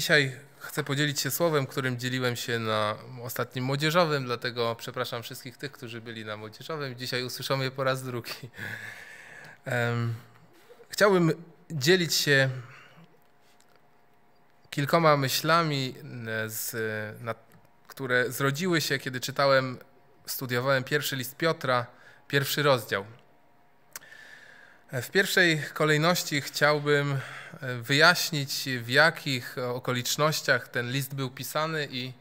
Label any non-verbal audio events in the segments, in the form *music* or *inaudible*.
Dzisiaj chcę podzielić się słowem, którym dzieliłem się na ostatnim młodzieżowym, dlatego przepraszam wszystkich tych, którzy byli na młodzieżowym. Dzisiaj usłyszą je po raz drugi. Chciałbym dzielić się kilkoma myślami, e, z, na, które zrodziły się, kiedy czytałem, studiowałem pierwszy list Piotra, pierwszy rozdział. W pierwszej kolejności chciałbym e, wyjaśnić, w jakich okolicznościach ten list był pisany i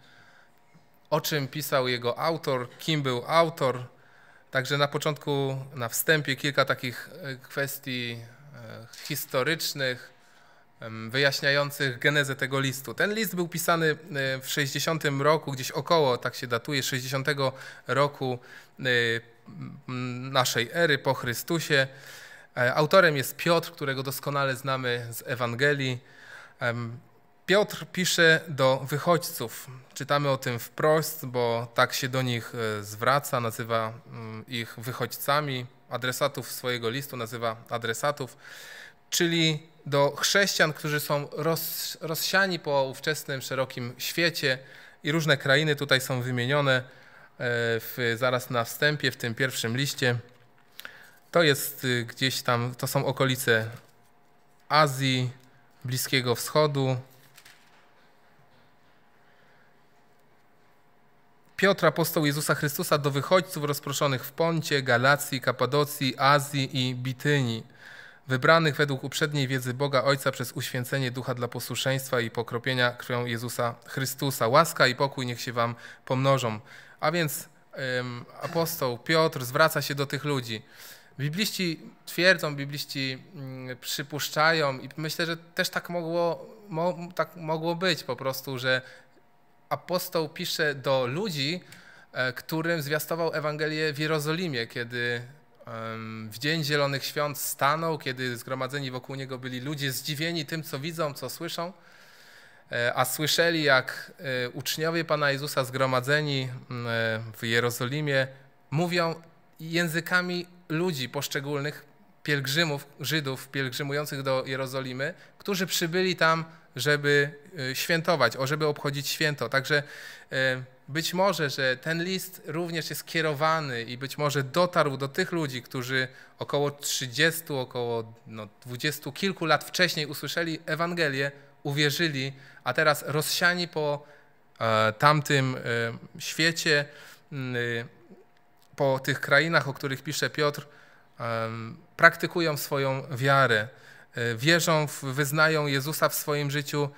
o czym pisał jego autor, kim był autor. Także na początku, na wstępie, kilka takich e, kwestii e, historycznych, wyjaśniających genezę tego listu. Ten list był pisany w 60 roku, gdzieś około, tak się datuje, 60 roku naszej ery po Chrystusie. E, autorem jest Piotr, którego doskonale znamy z Ewangelii. Piotr pisze do wychodźców. Czytamy o tym wprost, bo tak się do nich e, zwraca, nazywa mm, ich wychodźcami. Adresatów swojego listu nazywa adresatów, czyli do chrześcijan, którzy są roz, rozsiani po ówczesnym szerokim świecie i różne krainy tutaj są wymienione e, w, zaraz na wstępie w tym pierwszym liście. To jest y, gdzieś tam, to są okolice Azji, Bliskiego Wschodu. Piotr, apostoł Jezusa Chrystusa, do wychodźców rozproszonych w Poncie, Galacji, Kapadocji, Azji i Bityni, wybranych według uprzedniej wiedzy Boga Ojca przez uświęcenie ducha dla posłuszeństwa i pokropienia krwią Jezusa Chrystusa. Łaska i pokój niech się wam pomnożą. A więc ym, apostoł Piotr zwraca się do tych ludzi. Bibliści twierdzą, bibliści mm, przypuszczają i myślę, że też tak mogło, mo, tak mogło być po prostu, że apostoł pisze do ludzi, e, którym zwiastował Ewangelię w Jerozolimie, kiedy w Dzień Zielonych Świąt stanął, kiedy zgromadzeni wokół niego byli ludzie zdziwieni tym, co widzą, co słyszą, e, a słyszeli, jak e, uczniowie Pana Jezusa zgromadzeni w Jerozolimie mówią językami ludzi poszczególnych, pielgrzymów, Żydów pielgrzymujących do Jerozolimy, którzy przybyli tam, żeby y, świętować, o żeby obchodzić święto. Także y, być może, że ten list również jest kierowany i być może dotarł do tych ludzi, którzy około 30, około no, 20 kilku lat wcześniej usłyszeli Ewangelię, uwierzyli, a teraz rozsiani po e, tamtym e, świecie mm, y, po tych krainach, o których pisze Piotr, praktykują swoją wiarę, e, wierzą, w, wyznają Jezusa w swoim życiu.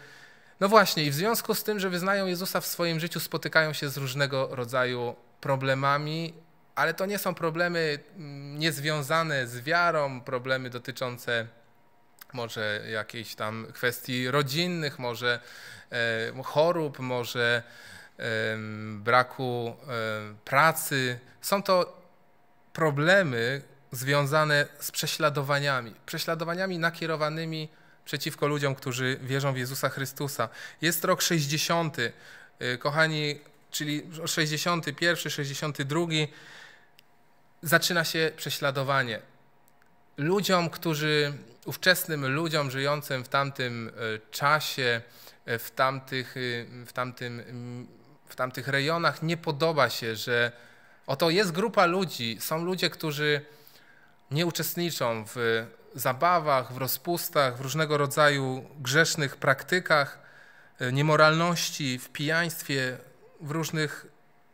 No właśnie, i w związku z tym, że wyznają Jezusa w swoim życiu, spotykają się z różnego rodzaju problemami, ale to nie są problemy mm, niezwiązane z wiarą, problemy dotyczące może jakiejś tam kwestii rodzinnych, może e, chorób, może braku pracy. Są to problemy związane z prześladowaniami, prześladowaniami nakierowanymi przeciwko ludziom, którzy wierzą w Jezusa Chrystusa. Jest rok 60, e, kochani, czyli 61, 62 zaczyna się prześladowanie. Ludziom, którzy, ówczesnym ludziom żyjącym w tamtym e, czasie, e, w, tamtych, w tamtym w tamtych rejonach nie podoba się, że oto jest grupa ludzi, są ludzie, którzy nie uczestniczą w zabawach, w rozpustach, w różnego rodzaju grzesznych praktykach, e, niemoralności, w pijaństwie, w różnych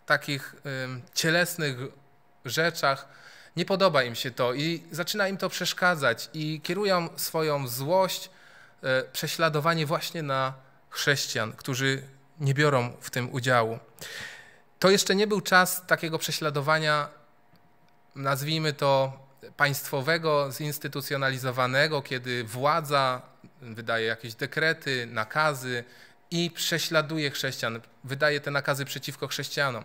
takich e, cielesnych rzeczach. Nie podoba im się to i zaczyna im to przeszkadzać i kierują swoją złość, e, prześladowanie właśnie na chrześcijan, którzy nie biorą w tym udziału. To jeszcze nie był czas takiego prześladowania, nazwijmy to państwowego, zinstytucjonalizowanego, kiedy władza wydaje jakieś dekrety, nakazy i prześladuje chrześcijan, wydaje te nakazy przeciwko chrześcijanom.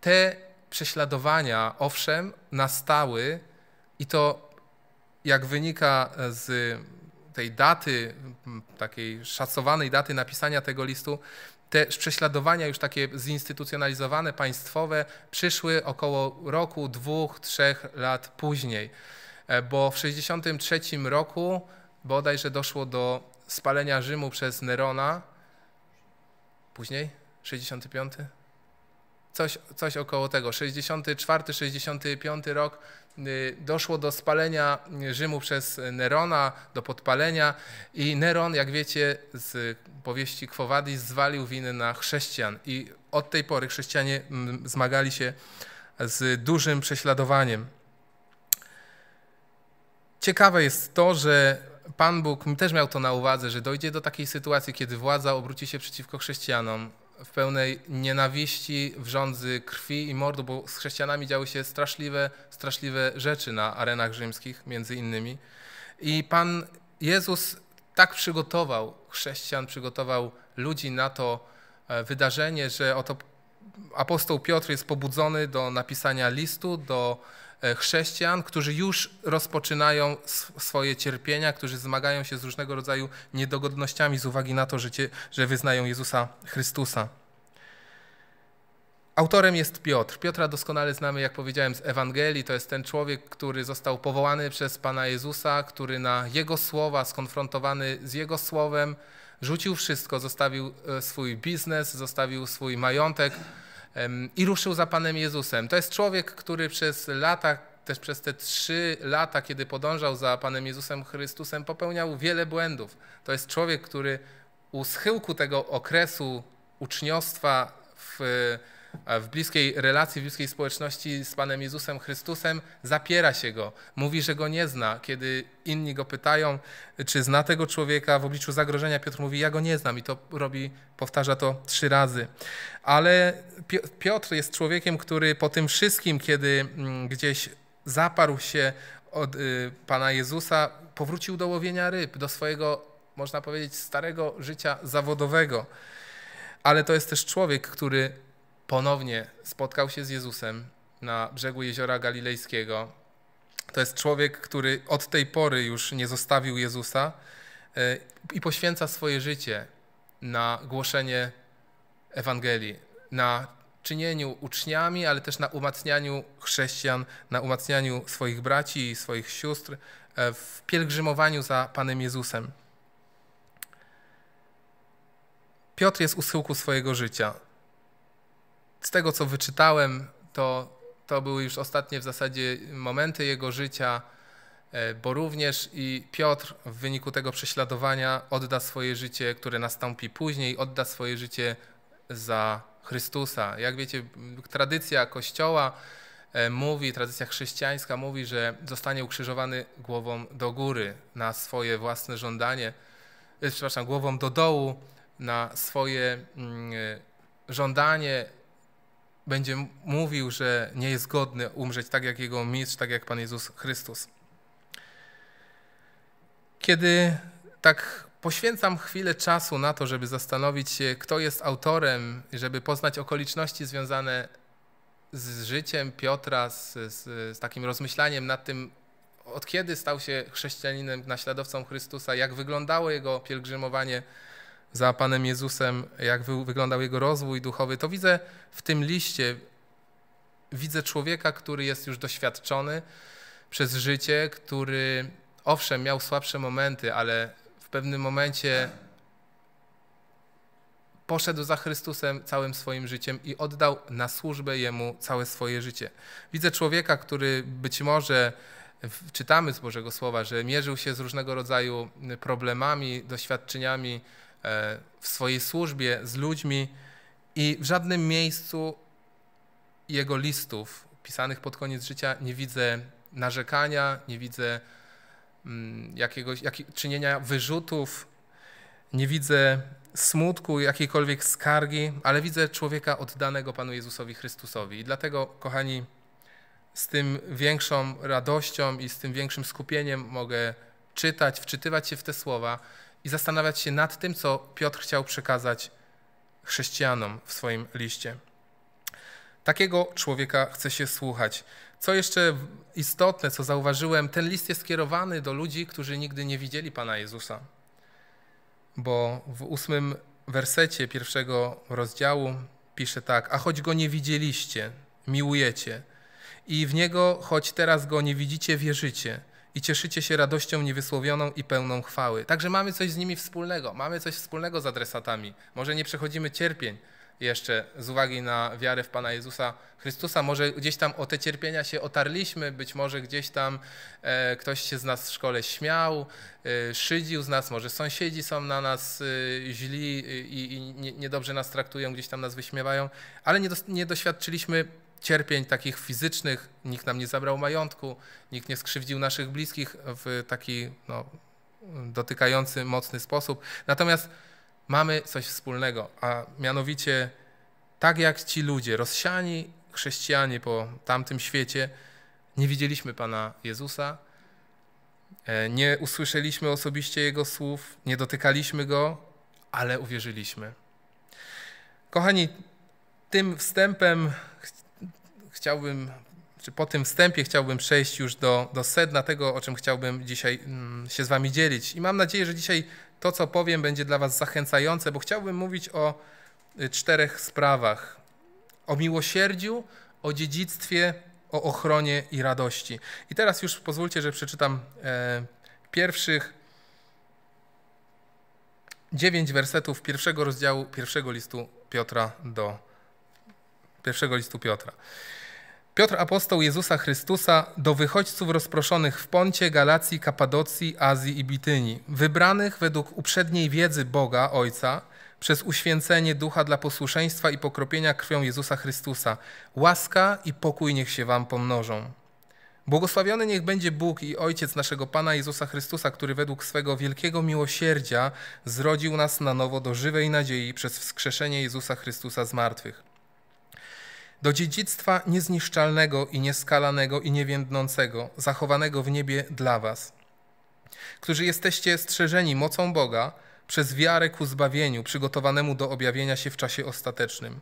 Te prześladowania, owszem, nastały i to jak wynika z tej daty, takiej szacowanej daty napisania tego listu, te prześladowania już takie zinstytucjonalizowane, państwowe przyszły około roku, dwóch, trzech lat później, e, bo w 63 roku bodajże doszło do spalenia Rzymu przez Nerona. Później? 65? coś, coś około tego. 64-65 rok y, doszło do spalenia Rzymu przez Nerona, do podpalenia i Neron, jak wiecie z powieści Quo zwalił winę na chrześcijan i od tej pory chrześcijanie mm, zmagali się z dużym prześladowaniem. Ciekawe jest to, że Pan Bóg też miał to na uwadze, że dojdzie do takiej sytuacji, kiedy władza obróci się przeciwko chrześcijanom, w pełnej nienawiści, wrządzy krwi i mordu, bo z chrześcijanami działy się straszliwe, straszliwe rzeczy na arenach rzymskich, między innymi. I Pan Jezus tak przygotował chrześcijan, przygotował ludzi na to e, wydarzenie, że oto apostoł Piotr jest pobudzony do napisania listu, do E, chrześcijan, którzy już rozpoczynają swoje cierpienia, którzy zmagają się z różnego rodzaju niedogodnościami z uwagi na to, że, cie, że wyznają Jezusa Chrystusa. Autorem jest Piotr. Piotra doskonale znamy, jak powiedziałem, z Ewangelii. To jest ten człowiek, który został powołany przez Pana Jezusa, który na Jego słowa, skonfrontowany z Jego słowem, rzucił wszystko, zostawił e, swój biznes, zostawił swój majątek, i ruszył za Panem Jezusem. To jest człowiek, który przez lata, też przez te trzy lata, kiedy podążał za Panem Jezusem Chrystusem, popełniał wiele błędów. To jest człowiek, który u schyłku tego okresu uczniostwa w w bliskiej relacji, w bliskiej społeczności z Panem Jezusem Chrystusem, zapiera się go. Mówi, że go nie zna. Kiedy inni go pytają, czy zna tego człowieka w obliczu zagrożenia, Piotr mówi: Ja go nie znam. I to robi, powtarza to trzy razy. Ale Piotr jest człowiekiem, który po tym wszystkim, kiedy mm, gdzieś zaparł się od y, Pana Jezusa, powrócił do łowienia ryb, do swojego, można powiedzieć, starego życia zawodowego. Ale to jest też człowiek, który ponownie spotkał się z Jezusem na brzegu jeziora galilejskiego. To jest człowiek, który od tej pory już nie zostawił Jezusa e, i poświęca swoje życie na głoszenie Ewangelii, na czynieniu uczniami, ale też na umacnianiu chrześcijan, na umacnianiu swoich braci i swoich sióstr e, w pielgrzymowaniu za Panem Jezusem. Piotr jest u schyłku swojego życia z tego co wyczytałem, to, to były już ostatnie w zasadzie momenty jego życia, e, bo również i Piotr w wyniku tego prześladowania odda swoje życie, które nastąpi później, odda swoje życie za Chrystusa. Jak wiecie, tradycja Kościoła e, mówi, tradycja chrześcijańska mówi, że zostanie ukrzyżowany głową do góry na swoje własne żądanie, e, przepraszam, głową do dołu na swoje mm, żądanie będzie mówił, że nie jest godny umrzeć tak jak jego mistrz, tak jak Pan Jezus Chrystus. Kiedy tak poświęcam chwilę czasu na to, żeby zastanowić się, kto jest autorem, żeby poznać okoliczności związane z życiem Piotra, z, z, z takim rozmyślaniem nad tym, od kiedy stał się chrześcijaninem, naśladowcą Chrystusa, jak wyglądało jego pielgrzymowanie za Panem Jezusem, jak wyglądał jego rozwój duchowy, to widzę w tym liście, widzę człowieka, który jest już doświadczony przez życie, który owszem miał słabsze momenty, ale w pewnym momencie poszedł za Chrystusem całym swoim życiem i oddał na służbę Jemu całe swoje życie. Widzę człowieka, który być może czytamy z Bożego Słowa, że mierzył się z różnego rodzaju problemami, doświadczeniami E, w swojej służbie z ludźmi i w żadnym miejscu jego listów pisanych pod koniec życia nie widzę narzekania, nie widzę mm, jakiegoś jak, czynienia wyrzutów, nie widzę smutku, jakiejkolwiek skargi, ale widzę człowieka oddanego Panu Jezusowi Chrystusowi. I dlatego, kochani, z tym większą radością i z tym większym skupieniem mogę czytać, wczytywać się w te słowa i zastanawiać się nad tym, co Piotr chciał przekazać chrześcijanom w swoim liście. Takiego człowieka chce się słuchać. Co jeszcze istotne, co zauważyłem, ten list jest skierowany do ludzi, którzy nigdy nie widzieli Pana Jezusa. Bo w ósmym wersecie pierwszego rozdziału pisze tak: A choć go nie widzieliście, miłujecie, i w niego, choć teraz go nie widzicie, wierzycie, i cieszycie się radością niewysłowioną i pełną chwały. Także mamy coś z nimi wspólnego, mamy coś wspólnego z adresatami. Może nie przechodzimy cierpień jeszcze z uwagi na wiarę w Pana Jezusa Chrystusa, może gdzieś tam o te cierpienia się otarliśmy, być może gdzieś tam e, ktoś się z nas w szkole śmiał, e, szydził z nas, może sąsiedzi są na nas e, źli e, i, i nie, niedobrze nas traktują, gdzieś tam nas wyśmiewają, ale nie, do, nie doświadczyliśmy cierpień takich fizycznych, nikt nam nie zabrał majątku, nikt nie skrzywdził naszych bliskich w taki no, dotykający, mocny sposób. Natomiast mamy coś wspólnego, a mianowicie tak jak ci ludzie, rozsiani chrześcijanie po tamtym świecie, nie widzieliśmy Pana Jezusa, e, nie usłyszeliśmy osobiście Jego słów, nie dotykaliśmy Go, ale uwierzyliśmy. Kochani, tym wstępem chciałbym, czy po tym wstępie chciałbym przejść już do, do sedna tego, o czym chciałbym dzisiaj mm, się z Wami dzielić. I mam nadzieję, że dzisiaj to, co powiem, będzie dla Was zachęcające, bo chciałbym mówić o y, czterech sprawach: o miłosierdziu, o dziedzictwie, o ochronie i radości. I teraz już pozwólcie, że przeczytam e, pierwszych dziewięć wersetów pierwszego rozdziału pierwszego listu Piotra do pierwszego listu Piotra. Piotr apostoł Jezusa Chrystusa do wychodźców rozproszonych w Poncie, Galacji, Kapadocji, Azji i Bityni, wybranych według uprzedniej wiedzy Boga Ojca przez uświęcenie ducha dla posłuszeństwa i pokropienia krwią Jezusa Chrystusa. Łaska i pokój niech się wam pomnożą. Błogosławiony niech będzie Bóg i Ojciec naszego Pana Jezusa Chrystusa, który według swego wielkiego miłosierdzia zrodził nas na nowo do żywej nadziei przez wskrzeszenie Jezusa Chrystusa z martwych do dziedzictwa niezniszczalnego i nieskalanego i niewiędnącego, zachowanego w niebie dla Was, którzy jesteście strzeżeni mocą Boga przez wiarę ku zbawieniu, przygotowanemu do objawienia się w czasie ostatecznym.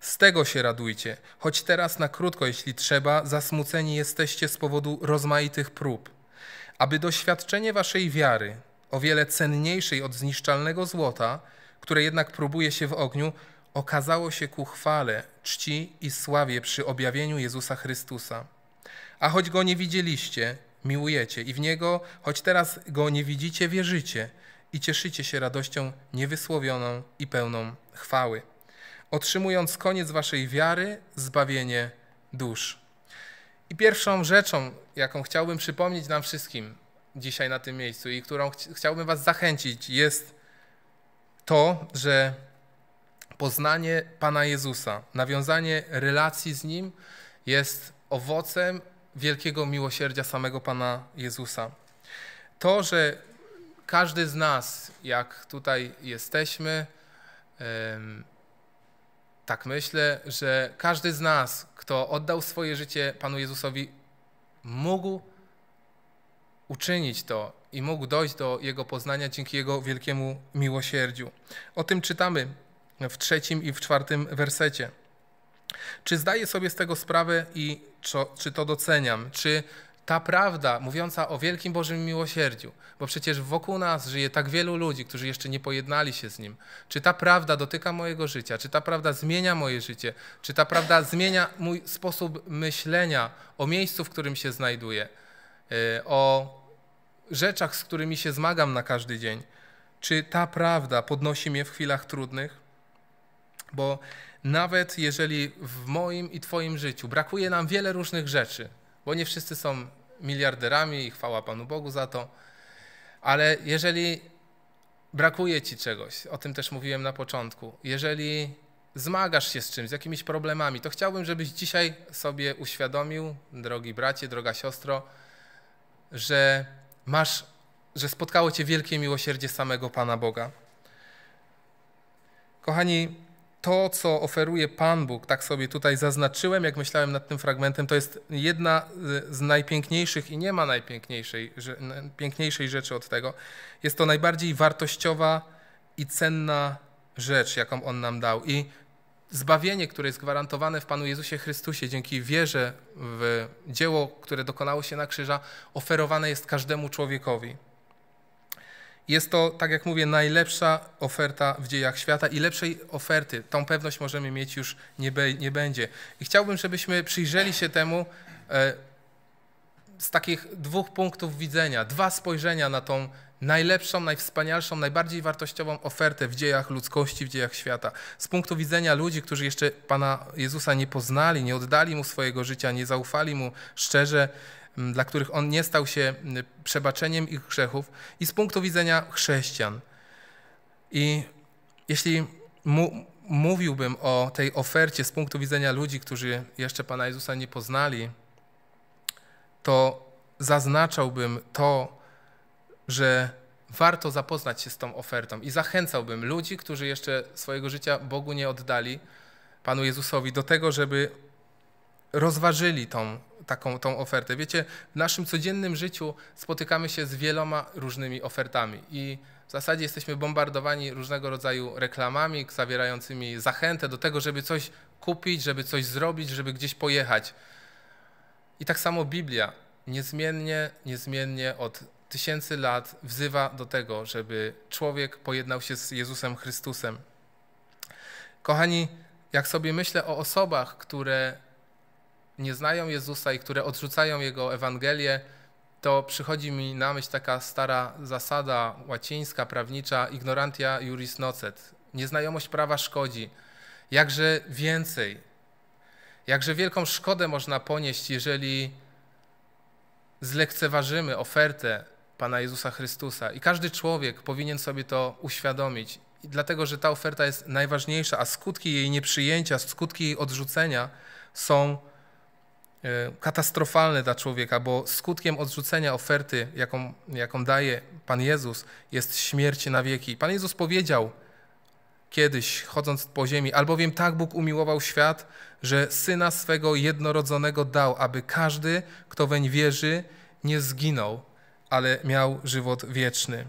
Z tego się radujcie, choć teraz na krótko, jeśli trzeba, zasmuceni jesteście z powodu rozmaitych prób, aby doświadczenie Waszej wiary, o wiele cenniejszej od zniszczalnego złota, które jednak próbuje się w ogniu, okazało się ku chwale, czci i sławie przy objawieniu Jezusa Chrystusa. A choć go nie widzieliście, miłujecie i w niego, choć teraz go nie widzicie, wierzycie i cieszycie się radością niewysłowioną i pełną chwały, otrzymując koniec waszej wiary, zbawienie dusz. I pierwszą rzeczą, jaką chciałbym przypomnieć nam wszystkim dzisiaj na tym miejscu i którą ch chciałbym was zachęcić, jest to, że poznanie Pana Jezusa, nawiązanie relacji z Nim jest owocem wielkiego miłosierdzia samego Pana Jezusa. To, że każdy z nas, jak tutaj jesteśmy, tak myślę, że każdy z nas, kto oddał swoje życie Panu Jezusowi, mógł uczynić to i mógł dojść do Jego poznania dzięki Jego wielkiemu miłosierdziu. O tym czytamy w trzecim i w czwartym wersecie. Czy zdaję sobie z tego sprawę i czy to doceniam? Czy ta prawda mówiąca o wielkim Bożym miłosierdziu, bo przecież wokół nas żyje tak wielu ludzi, którzy jeszcze nie pojednali się z Nim. Czy ta prawda dotyka mojego życia? Czy ta prawda zmienia moje życie? Czy ta prawda zmienia mój sposób myślenia o miejscu, w którym się znajduję, e, o rzeczach, z którymi się zmagam na każdy dzień? Czy ta prawda podnosi mnie w chwilach trudnych? Bo nawet jeżeli w moim i Twoim życiu brakuje nam wiele różnych rzeczy, bo nie wszyscy są miliarderami i chwała Panu Bogu za to, ale jeżeli brakuje Ci czegoś, o tym też mówiłem na początku, jeżeli zmagasz się z czymś, z jakimiś problemami, to chciałbym, żebyś dzisiaj sobie uświadomił, drogi bracie, droga siostro, że masz, że spotkało Cię wielkie miłosierdzie samego Pana Boga. Kochani, to, co oferuje Pan Bóg, tak sobie tutaj zaznaczyłem, jak myślałem nad tym fragmentem, to jest jedna z najpiękniejszych i nie ma najpiękniejszej piękniejszej rzeczy od tego. Jest to najbardziej wartościowa i cenna rzecz, jaką On nam dał. I zbawienie, które jest gwarantowane w Panu Jezusie Chrystusie dzięki wierze w dzieło, które dokonało się na krzyża, oferowane jest każdemu człowiekowi. Jest to, tak jak mówię, najlepsza oferta w dziejach świata i lepszej oferty. Tą pewność możemy mieć już nie, be, nie będzie. I chciałbym, żebyśmy przyjrzeli się temu e, z takich dwóch punktów widzenia, dwa spojrzenia na tą najlepszą, najwspanialszą, najbardziej wartościową ofertę w dziejach ludzkości, w dziejach świata. Z punktu widzenia ludzi, którzy jeszcze Pana Jezusa nie poznali, nie oddali Mu swojego życia, nie zaufali Mu szczerze, dla których on nie stał się przebaczeniem ich grzechów i z punktu widzenia chrześcijan. I jeśli mu, mówiłbym o tej ofercie z punktu widzenia ludzi, którzy jeszcze Pana Jezusa nie poznali, to zaznaczałbym to, że warto zapoznać się z tą ofertą i zachęcałbym ludzi, którzy jeszcze swojego życia Bogu nie oddali, Panu Jezusowi, do tego, żeby rozważyli tą, taką tą ofertę. Wiecie, w naszym codziennym życiu spotykamy się z wieloma różnymi ofertami i w zasadzie jesteśmy bombardowani różnego rodzaju reklamami zawierającymi zachętę do tego, żeby coś kupić, żeby coś zrobić, żeby gdzieś pojechać. I tak samo Biblia niezmiennie, niezmiennie od tysięcy lat wzywa do tego, żeby człowiek pojednał się z Jezusem Chrystusem. Kochani, jak sobie myślę o osobach, które nie znają Jezusa i które odrzucają Jego Ewangelię, to przychodzi mi na myśl taka stara zasada łacińska, prawnicza, ignorantia juris nocet. Nieznajomość prawa szkodzi. Jakże więcej, jakże wielką szkodę można ponieść, jeżeli zlekceważymy ofertę Pana Jezusa Chrystusa. I każdy człowiek powinien sobie to uświadomić, I dlatego że ta oferta jest najważniejsza, a skutki jej nieprzyjęcia, skutki jej odrzucenia są E, katastrofalny dla człowieka, bo skutkiem odrzucenia oferty, jaką, jaką daje Pan Jezus, jest śmierć na wieki. Pan Jezus powiedział kiedyś, chodząc po ziemi, albowiem tak Bóg umiłował świat, że Syna swego jednorodzonego dał, aby każdy, kto weń wierzy, nie zginął, ale miał żywot wieczny.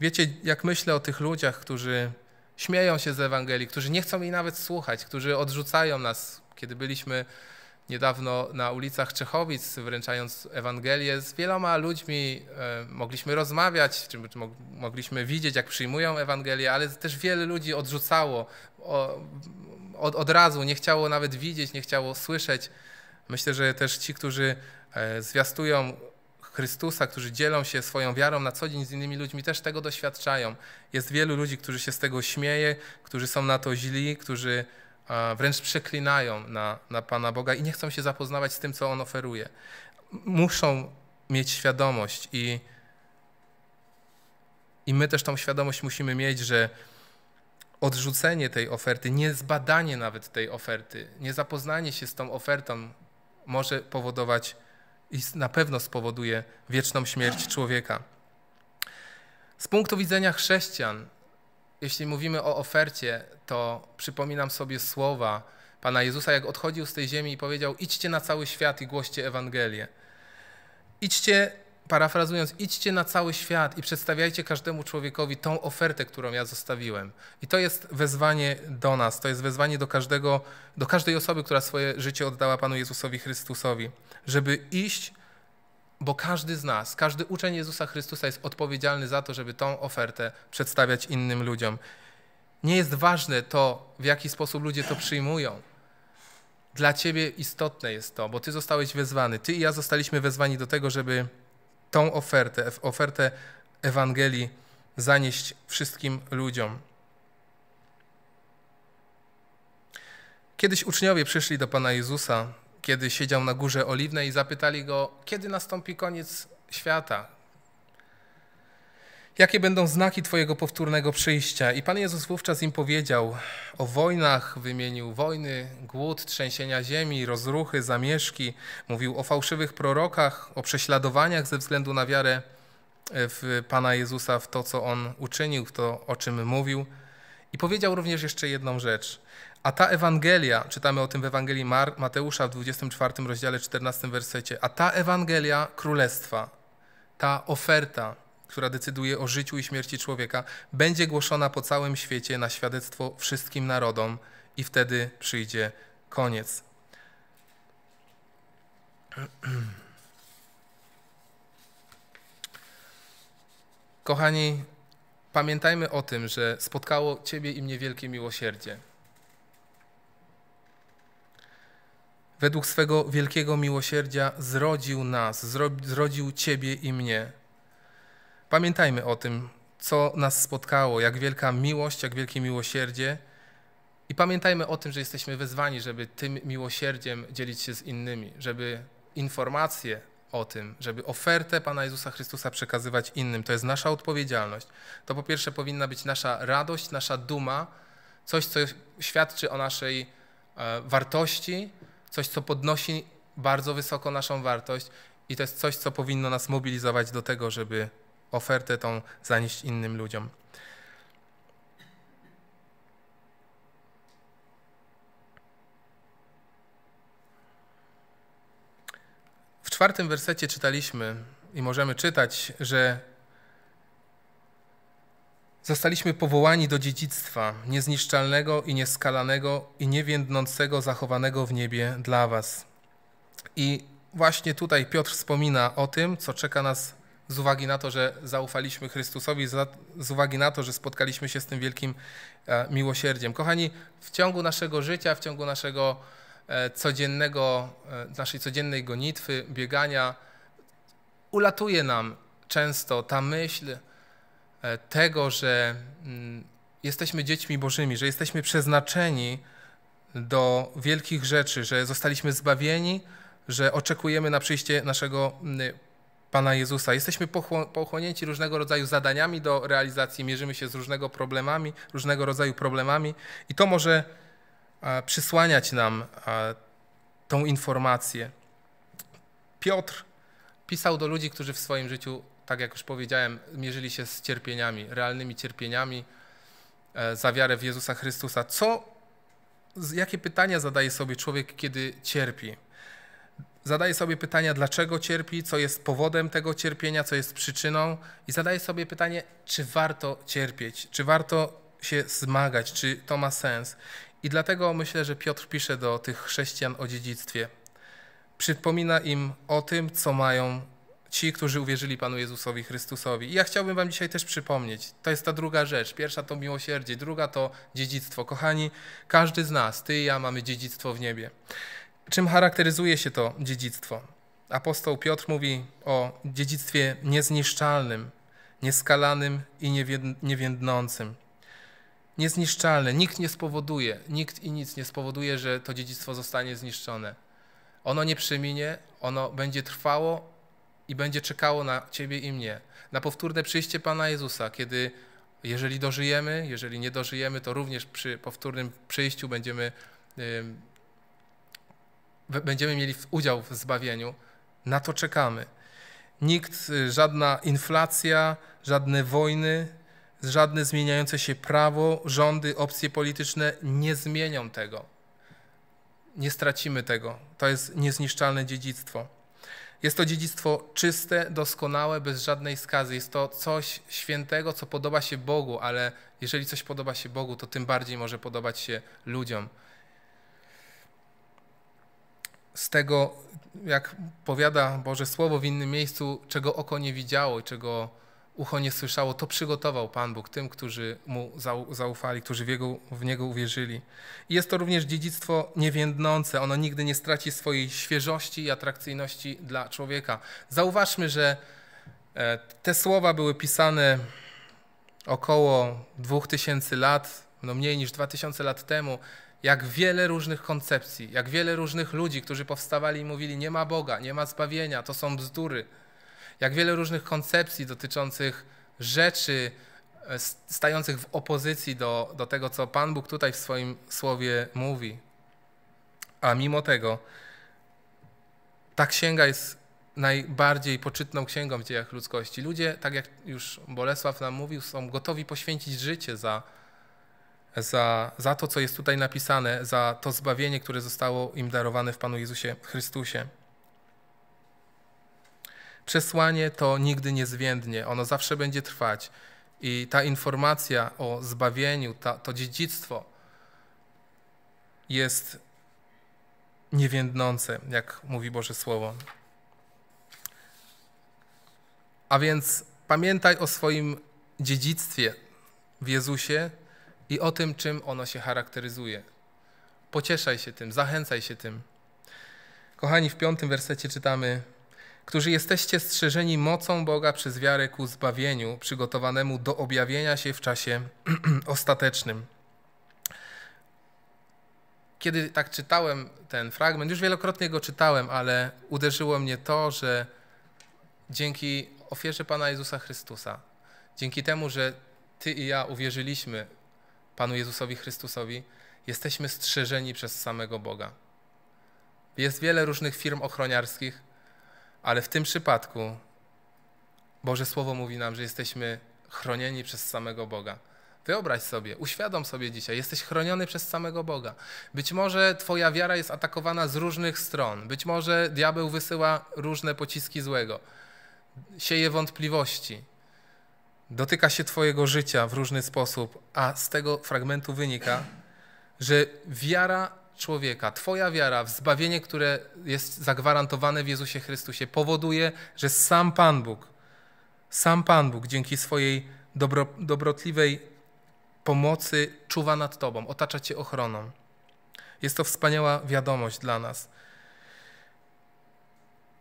Wiecie, jak myślę o tych ludziach, którzy śmieją się z Ewangelii, którzy nie chcą jej nawet słuchać, którzy odrzucają nas, kiedy byliśmy niedawno na ulicach Czechowic, wręczając Ewangelię, z wieloma ludźmi e, mogliśmy rozmawiać, czy mogliśmy widzieć, jak przyjmują Ewangelię, ale też wiele ludzi odrzucało od, od razu, nie chciało nawet widzieć, nie chciało słyszeć. Myślę, że też ci, którzy e, zwiastują Chrystusa, którzy dzielą się swoją wiarą na co dzień z innymi ludźmi, też tego doświadczają. Jest wielu ludzi, którzy się z tego śmieje, którzy są na to źli, którzy wręcz przeklinają na, na Pana Boga i nie chcą się zapoznawać z tym, co On oferuje. Muszą mieć świadomość i, i my też tą świadomość musimy mieć, że odrzucenie tej oferty, niezbadanie nawet tej oferty, niezapoznanie się z tą ofertą może powodować i na pewno spowoduje wieczną śmierć człowieka. Z punktu widzenia chrześcijan, jeśli mówimy o ofercie, to przypominam sobie słowa Pana Jezusa, jak odchodził z tej ziemi i powiedział: Idźcie na cały świat i głoście Ewangelię. Idźcie, parafrazując, idźcie na cały świat i przedstawiajcie każdemu człowiekowi tą ofertę, którą ja zostawiłem. I to jest wezwanie do nas, to jest wezwanie do każdego, do każdej osoby, która swoje życie oddała Panu Jezusowi Chrystusowi, żeby iść bo każdy z nas, każdy uczeń Jezusa Chrystusa jest odpowiedzialny za to, żeby tą ofertę przedstawiać innym ludziom. Nie jest ważne to, w jaki sposób ludzie to przyjmują. Dla ciebie istotne jest to, bo ty zostałeś wezwany. Ty i ja zostaliśmy wezwani do tego, żeby tą ofertę, ofertę Ewangelii zanieść wszystkim ludziom. Kiedyś uczniowie przyszli do Pana Jezusa kiedy siedział na górze oliwnej i zapytali go, kiedy nastąpi koniec świata? Jakie będą znaki Twojego powtórnego przyjścia? I Pan Jezus wówczas im powiedział o wojnach, wymienił wojny, głód, trzęsienia ziemi, rozruchy, zamieszki, mówił o fałszywych prorokach, o prześladowaniach ze względu na wiarę w Pana Jezusa, w to, co On uczynił, w to, o czym mówił. I powiedział również jeszcze jedną rzecz. A ta Ewangelia, czytamy o tym w Ewangelii Mar Mateusza w 24 rozdziale 14 wersecie, a ta Ewangelia Królestwa, ta oferta, która decyduje o życiu i śmierci człowieka, będzie głoszona po całym świecie na świadectwo wszystkim narodom i wtedy przyjdzie koniec. Kochani, pamiętajmy o tym, że spotkało Ciebie i mnie wielkie miłosierdzie. według swego wielkiego miłosierdzia zrodził nas, zrodził Ciebie i mnie. Pamiętajmy o tym, co nas spotkało, jak wielka miłość, jak wielkie miłosierdzie. I pamiętajmy o tym, że jesteśmy wezwani, żeby tym miłosierdziem dzielić się z innymi, żeby informacje o tym, żeby ofertę Pana Jezusa Chrystusa przekazywać innym. To jest nasza odpowiedzialność. To po pierwsze powinna być nasza radość, nasza duma, coś, co świadczy o naszej e, wartości, coś, co podnosi bardzo wysoko naszą wartość i to jest coś, co powinno nas mobilizować do tego, żeby ofertę tą zanieść innym ludziom. W czwartym wersecie czytaliśmy i możemy czytać, że Zostaliśmy powołani do dziedzictwa niezniszczalnego i nieskalanego i niewiędnącego, zachowanego w niebie dla Was. I właśnie tutaj Piotr wspomina o tym, co czeka nas z uwagi na to, że zaufaliśmy Chrystusowi, z uwagi na to, że spotkaliśmy się z tym wielkim e, miłosierdziem. Kochani, w ciągu naszego życia, w ciągu naszego e, codziennego, e, naszej codziennej gonitwy, biegania, ulatuje nam często ta myśl, E, tego, że mm, jesteśmy dziećmi Bożymi, że jesteśmy przeznaczeni do wielkich rzeczy, że zostaliśmy zbawieni, że oczekujemy na przyjście naszego mm, Pana Jezusa. Jesteśmy pochłonięci różnego rodzaju zadaniami do realizacji, mierzymy się z różnego problemami, różnego rodzaju problemami i to może przysłaniać nam tą informację. Piotr pisał do ludzi, którzy w swoim życiu tak jak już powiedziałem, mierzyli się z cierpieniami, realnymi cierpieniami e, za wiarę w Jezusa Chrystusa. Co, jakie pytania zadaje sobie człowiek, kiedy cierpi? Zadaje sobie pytania, dlaczego cierpi, co jest powodem tego cierpienia, co jest przyczyną, i zadaje sobie pytanie, czy warto cierpieć, czy warto się zmagać, czy to ma sens. I dlatego myślę, że Piotr pisze do tych chrześcijan o dziedzictwie. Przypomina im o tym, co mają ci, którzy uwierzyli Panu Jezusowi Chrystusowi. I ja chciałbym Wam dzisiaj też przypomnieć, to jest ta druga rzecz. Pierwsza to miłosierdzie, druga to dziedzictwo. Kochani, każdy z nas, Ty i ja mamy dziedzictwo w niebie. Czym charakteryzuje się to dziedzictwo? Apostoł Piotr mówi o dziedzictwie niezniszczalnym, nieskalanym i niewiędnącym. Niezniszczalne. Nikt nie spowoduje, nikt i nic nie spowoduje, że to dziedzictwo zostanie zniszczone. Ono nie przeminie, ono będzie trwało i będzie czekało na Ciebie i mnie, na powtórne przyjście Pana Jezusa, kiedy jeżeli dożyjemy, jeżeli nie dożyjemy, to również przy powtórnym przyjściu będziemy, yy, będziemy mieli udział w zbawieniu. Na to czekamy. Nikt, y, żadna inflacja, żadne wojny, żadne zmieniające się prawo, rządy, opcje polityczne nie zmienią tego. Nie stracimy tego. To jest niezniszczalne dziedzictwo. Jest to dziedzictwo czyste, doskonałe, bez żadnej skazy. Jest to coś świętego, co podoba się Bogu, ale jeżeli coś podoba się Bogu, to tym bardziej może podobać się ludziom. Z tego, jak powiada Boże Słowo w innym miejscu, czego oko nie widziało i czego ucho nie słyszało, to przygotował Pan Bóg tym, którzy Mu zaufali, którzy w, jego, w Niego uwierzyli. I jest to również dziedzictwo niewiędnące, ono nigdy nie straci swojej świeżości i atrakcyjności dla człowieka. Zauważmy, że e, te słowa były pisane około 2000 lat, no mniej niż 2000 lat temu, jak wiele różnych koncepcji, jak wiele różnych ludzi, którzy powstawali i mówili: Nie ma Boga, nie ma zbawienia, to są bzdury jak wiele różnych koncepcji dotyczących rzeczy e, stających w opozycji do, do tego, co Pan Bóg tutaj w swoim słowie mówi. A mimo tego ta księga jest najbardziej poczytną księgą w dziejach ludzkości. Ludzie, tak jak już Bolesław nam mówił, są gotowi poświęcić życie za, za, za to, co jest tutaj napisane, za to zbawienie, które zostało im darowane w Panu Jezusie Chrystusie przesłanie to nigdy nie zwiędnie, ono zawsze będzie trwać. I ta informacja o zbawieniu, ta, to dziedzictwo jest niewiędnące, jak mówi Boże Słowo. A więc pamiętaj o swoim dziedzictwie w Jezusie i o tym, czym ono się charakteryzuje. Pocieszaj się tym, zachęcaj się tym. Kochani, w piątym wersecie czytamy: którzy jesteście strzeżeni mocą Boga przez wiarę ku zbawieniu, przygotowanemu do objawienia się w czasie *clears throat* ostatecznym. Kiedy tak czytałem ten fragment, już wielokrotnie go czytałem, ale uderzyło mnie to, że dzięki ofierze Pana Jezusa Chrystusa, dzięki temu, że Ty i ja uwierzyliśmy Panu Jezusowi Chrystusowi, jesteśmy strzeżeni przez samego Boga. Jest wiele różnych firm ochroniarskich, ale w tym przypadku Boże Słowo mówi nam, że jesteśmy chronieni przez samego Boga. Wyobraź sobie, uświadom sobie dzisiaj, jesteś chroniony przez samego Boga. Być może Twoja wiara jest atakowana z różnych stron, być może diabeł wysyła różne pociski złego, sieje wątpliwości, dotyka się Twojego życia w różny sposób, a z tego fragmentu wynika, że wiara człowieka, Twoja wiara w zbawienie, które jest zagwarantowane w Jezusie Chrystusie, powoduje, że sam Pan Bóg, sam Pan Bóg dzięki swojej dobro, dobrotliwej pomocy czuwa nad Tobą, otacza Cię ochroną. Jest to wspaniała wiadomość dla nas.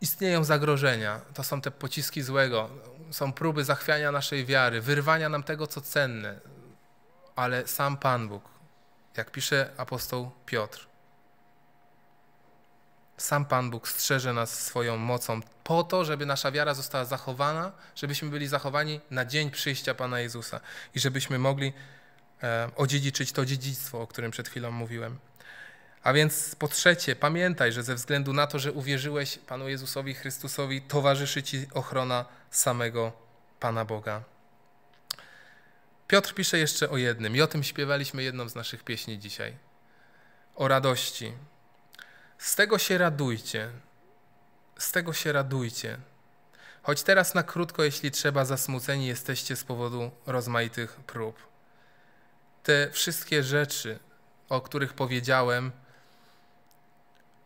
Istnieją zagrożenia, to są te pociski złego, są próby zachwiania naszej wiary, wyrwania nam tego, co cenne, ale sam Pan Bóg jak pisze apostoł Piotr. Sam Pan Bóg strzeże nas swoją mocą po to, żeby nasza wiara została zachowana, żebyśmy byli zachowani na dzień przyjścia Pana Jezusa i żebyśmy mogli e, odziedziczyć to dziedzictwo, o którym przed chwilą mówiłem. A więc po trzecie, pamiętaj, że ze względu na to, że uwierzyłeś Panu Jezusowi Chrystusowi, towarzyszy Ci ochrona samego Pana Boga. Piotr pisze jeszcze o jednym, i o tym śpiewaliśmy jedną z naszych pieśni dzisiaj. O radości. Z tego się radujcie. Z tego się radujcie. Choć teraz na krótko, jeśli trzeba, zasmuceni jesteście z powodu rozmaitych prób. Te wszystkie rzeczy, o których powiedziałem,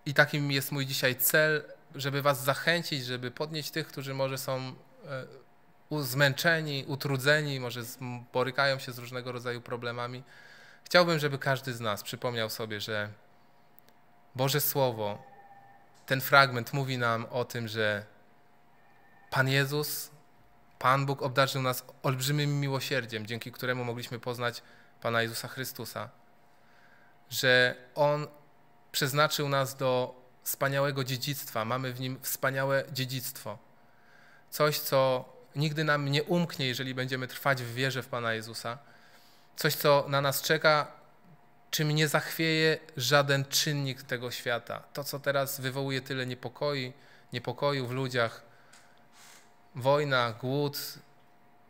i takim jest mój dzisiaj cel, żeby Was zachęcić, żeby podnieść tych, którzy może są e, zmęczeni, utrudzeni, może borykają się z różnego rodzaju problemami. Chciałbym, żeby każdy z nas przypomniał sobie, że Boże Słowo, ten fragment mówi nam o tym, że Pan Jezus, Pan Bóg obdarzył nas olbrzymim miłosierdziem, dzięki któremu mogliśmy poznać Pana Jezusa Chrystusa. Że On przeznaczył nas do wspaniałego dziedzictwa, mamy w nim wspaniałe dziedzictwo. Coś, co nigdy nam nie umknie, jeżeli będziemy trwać w wierze w Pana Jezusa. Coś, co na nas czeka, czym nie zachwieje żaden czynnik tego świata. To, co teraz wywołuje tyle niepokoi, niepokoju w ludziach, wojna, głód,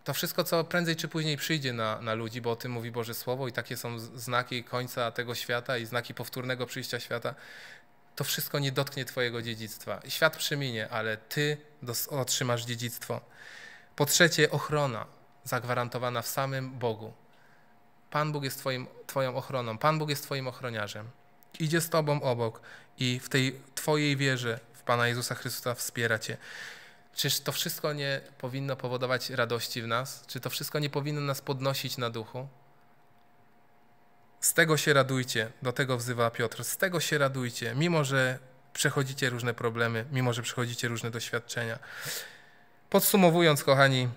to wszystko, co prędzej czy później przyjdzie na, na ludzi, bo o tym mówi Boże Słowo i takie są znaki końca tego świata i znaki powtórnego przyjścia świata, to wszystko nie dotknie Twojego dziedzictwa. Świat przeminie, ale Ty otrzymasz dziedzictwo. Po trzecie, ochrona zagwarantowana w samym Bogu. Pan Bóg jest twoim, Twoją ochroną, Pan Bóg jest Twoim ochroniarzem. Idzie z Tobą obok i w tej Twojej wierze w Pana Jezusa Chrystusa wspiera Cię. Czyż to wszystko nie powinno powodować radości w nas? Czy to wszystko nie powinno nas podnosić na duchu? Z tego się radujcie, do tego wzywa Piotr. Z tego się radujcie, mimo że przechodzicie różne problemy, mimo że przechodzicie różne doświadczenia. Podsumowując, kochani,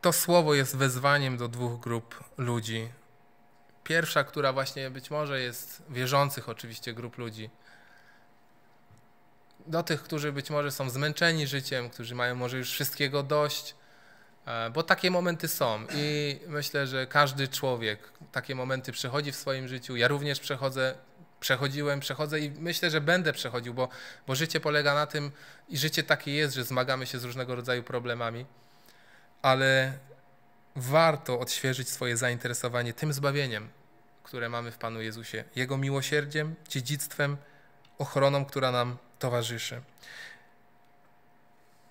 to słowo jest wezwaniem do dwóch grup ludzi. Pierwsza, która właśnie być może jest wierzących, oczywiście, grup ludzi. Do tych, którzy być może są zmęczeni życiem, którzy mają może już wszystkiego dość, e, bo takie momenty są i myślę, że każdy człowiek takie momenty przechodzi w swoim życiu. Ja również przechodzę przechodziłem, przechodzę i myślę, że będę przechodził, bo, bo życie polega na tym i życie takie jest, że zmagamy się z różnego rodzaju problemami, ale warto odświeżyć swoje zainteresowanie tym zbawieniem, które mamy w Panu Jezusie, Jego miłosierdziem, dziedzictwem, ochroną, która nam towarzyszy.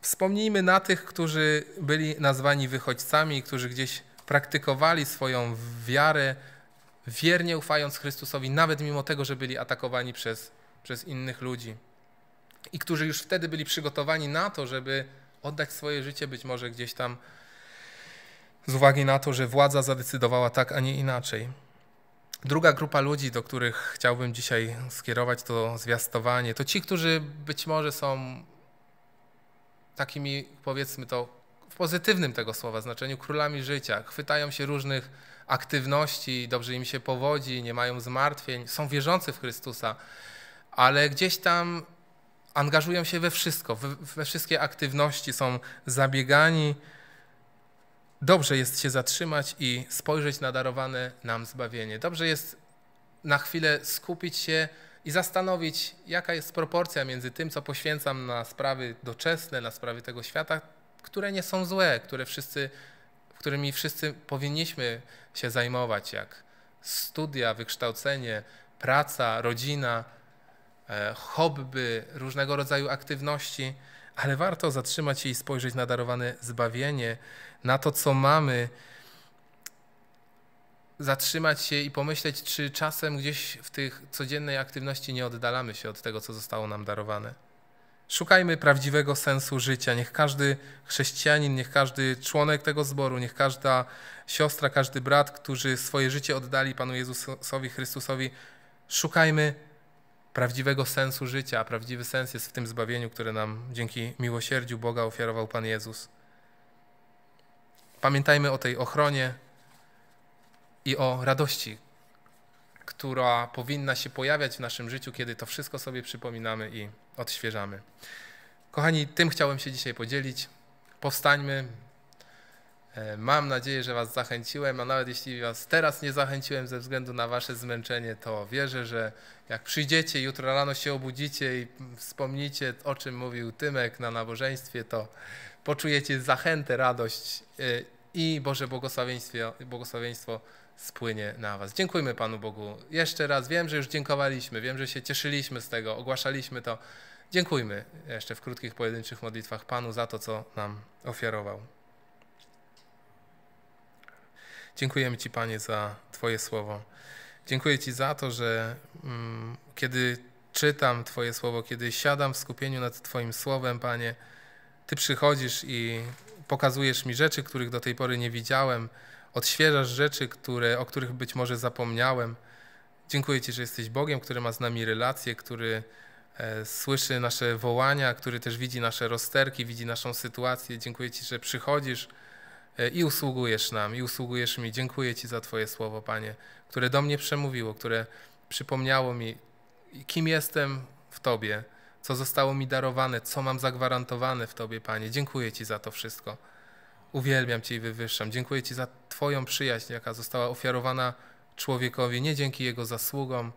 Wspomnijmy na tych, którzy byli nazwani wychodźcami, którzy gdzieś praktykowali swoją wiarę, wiernie ufając Chrystusowi, nawet mimo tego, że byli atakowani przez, przez innych ludzi. I którzy już wtedy byli przygotowani na to, żeby oddać swoje życie, być może gdzieś tam z uwagi na to, że władza zadecydowała tak, a nie inaczej. Druga grupa ludzi, do których chciałbym dzisiaj skierować to zwiastowanie, to ci, którzy być może są takimi, powiedzmy to w pozytywnym tego słowa znaczeniu, królami życia, chwytają się różnych aktywności, dobrze im się powodzi, nie mają zmartwień, są wierzący w Chrystusa, ale gdzieś tam angażują się we wszystko, we, wszystkie aktywności, są zabiegani. Dobrze jest się zatrzymać i spojrzeć na darowane nam zbawienie. Dobrze jest na chwilę skupić się i zastanowić, jaka jest proporcja między tym, co poświęcam na sprawy doczesne, na sprawy tego świata, które nie są złe, które wszyscy którymi wszyscy powinniśmy się zajmować, jak studia, wykształcenie, praca, rodzina, e, hobby, różnego rodzaju aktywności, ale warto zatrzymać się i spojrzeć na darowane zbawienie, na to, co mamy. Zatrzymać się i pomyśleć, czy czasem gdzieś w tych codziennej aktywności nie oddalamy się od tego, co zostało nam darowane. Szukajmy prawdziwego sensu życia. Niech każdy chrześcijanin, niech każdy członek tego zboru, niech każda siostra, każdy brat, którzy swoje życie oddali Panu Jezusowi Chrystusowi, szukajmy prawdziwego sensu życia, a prawdziwy sens jest w tym zbawieniu, które nam dzięki miłosierdziu Boga ofiarował Pan Jezus. Pamiętajmy o tej ochronie i o radości, która powinna się pojawiać w naszym życiu, kiedy to wszystko sobie przypominamy i odświeżamy. Kochani, tym chciałem się dzisiaj podzielić. Powstańmy. E, mam nadzieję, że Was zachęciłem, a nawet jeśli Was teraz nie zachęciłem ze względu na Wasze zmęczenie, to wierzę, że jak przyjdziecie, jutro rano się obudzicie i wspomnicie, o czym mówił Tymek na nabożeństwie, to poczujecie zachętę, radość e, i Boże błogosławieństwo, błogosławieństwo spłynie na Was. Dziękujmy Panu Bogu. Jeszcze raz wiem, że już dziękowaliśmy, wiem, że się cieszyliśmy z tego, ogłaszaliśmy to. Dziękujmy jeszcze w krótkich, pojedynczych modlitwach Panu za to, co nam ofiarował. Dziękujemy Ci, Panie, za Twoje słowo. Dziękuję Ci za to, że mm, kiedy czytam Twoje słowo, kiedy siadam w skupieniu nad Twoim słowem, Panie, Ty przychodzisz i pokazujesz mi rzeczy, których do tej pory nie widziałem odświeżasz rzeczy, które, o których być może zapomniałem. Dziękuję Ci, że jesteś Bogiem, który ma z nami relacje, który e, słyszy nasze wołania, który też widzi nasze rozterki, widzi naszą sytuację. Dziękuję Ci, że przychodzisz e, i usługujesz nam, i usługujesz mi. Dziękuję Ci za Twoje słowo, Panie, które do mnie przemówiło, które przypomniało mi, kim jestem w Tobie, co zostało mi darowane, co mam zagwarantowane w Tobie, Panie. Dziękuję Ci za to wszystko. Uwielbiam Cię i wywyższam. Dziękuję Ci za Twoją przyjaźń, jaka została ofiarowana człowiekowi, nie dzięki jego zasługom,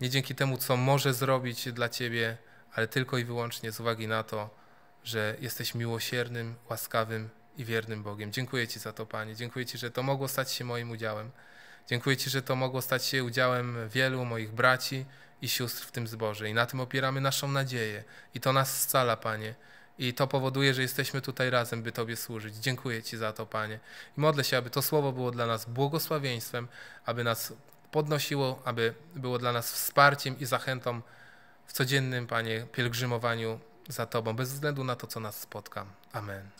nie dzięki temu, co może zrobić dla Ciebie, ale tylko i wyłącznie z uwagi na to, że jesteś miłosiernym, łaskawym i wiernym Bogiem. Dziękuję Ci za to, Panie. Dziękuję Ci, że to mogło stać się moim udziałem. Dziękuję Ci, że to mogło stać się udziałem wielu moich braci i sióstr w tym zborze. I na tym opieramy naszą nadzieję. I to nas scala, Panie. I to powoduje, że jesteśmy tutaj razem, by Tobie służyć. Dziękuję Ci za to, Panie. I modlę się, aby to słowo było dla nas błogosławieństwem, aby nas podnosiło, aby było dla nas wsparciem i zachętą w codziennym, Panie, pielgrzymowaniu za Tobą, bez względu na to, co nas spotka. Amen.